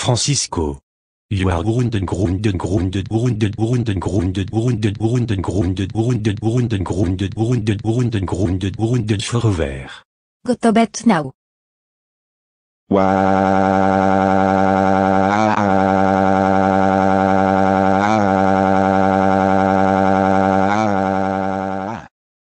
Francisco. You are grounded, grounded, grounded, grounded, grounded, grounded, grounded, grounded, grounded, grounded, grounded, grounded, grounded, grounded, grounded, grounded forever. Gotobet now. Wow.